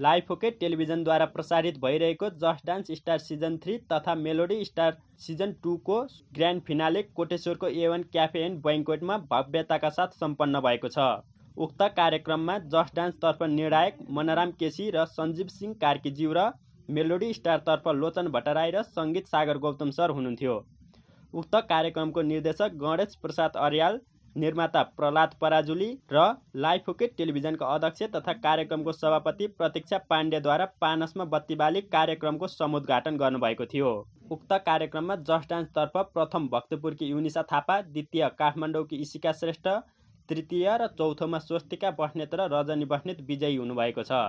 life okay टेलिभिजनद्वारा प्रसारित भइरहेको just dance star season three तथा मेलोडी स्टार सिजन टूको ग्रान्ड फिनाले कोटेश्वरको एवन क्याफे एन्ड बैङ्कवेटमा भव्यताका साथ सम्पन्न भएको छ उक्त कार्यक्रममा जस्ट डान्सतर्फ निर्णायक मनाराम केसी र सञ्जीव सिंह कार्कीज्यू र मेलोडी स्टारतर्फ लोचन भट्टराई र सङ्गीत सागर गौतम सर हुनुहुन्थ्यो उक्त कार्यक्रमको निर्देशक गणेश प्रसाद अर्याल निर्माता प्रहलाद पराजुली र लाइफ ओके टेलिभिजनका अध्यक्ष तथा कार्यक्रमको सभापति प्रतीक्षा पाण्डेद्वारा पानसमा बत्ती बाली कार्यक्रमको समुद्घाटन गर्नुभएको थियो उक्त कार्यक्रममा जस्ट डान्सतर्फ प्रथम भक्तपुरकी युनिसा थापा द्वितीय काठमाडौँकी इसिका श्रेष्ठ तृतीय र चौथोमा स्वस्तिका बस्नेत र रजनी बस्नेत विजयी हुनुभएको छ